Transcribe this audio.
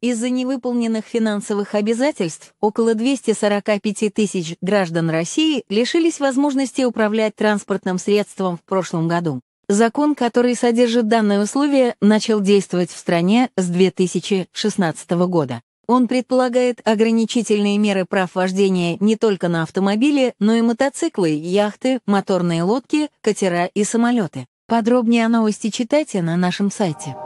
Из-за невыполненных финансовых обязательств около 245 тысяч граждан России лишились возможности управлять транспортным средством в прошлом году. Закон, который содержит данное условие, начал действовать в стране с 2016 года. Он предполагает ограничительные меры прав вождения не только на автомобили, но и мотоциклы, яхты, моторные лодки, катера и самолеты. Подробнее о новости читайте на нашем сайте.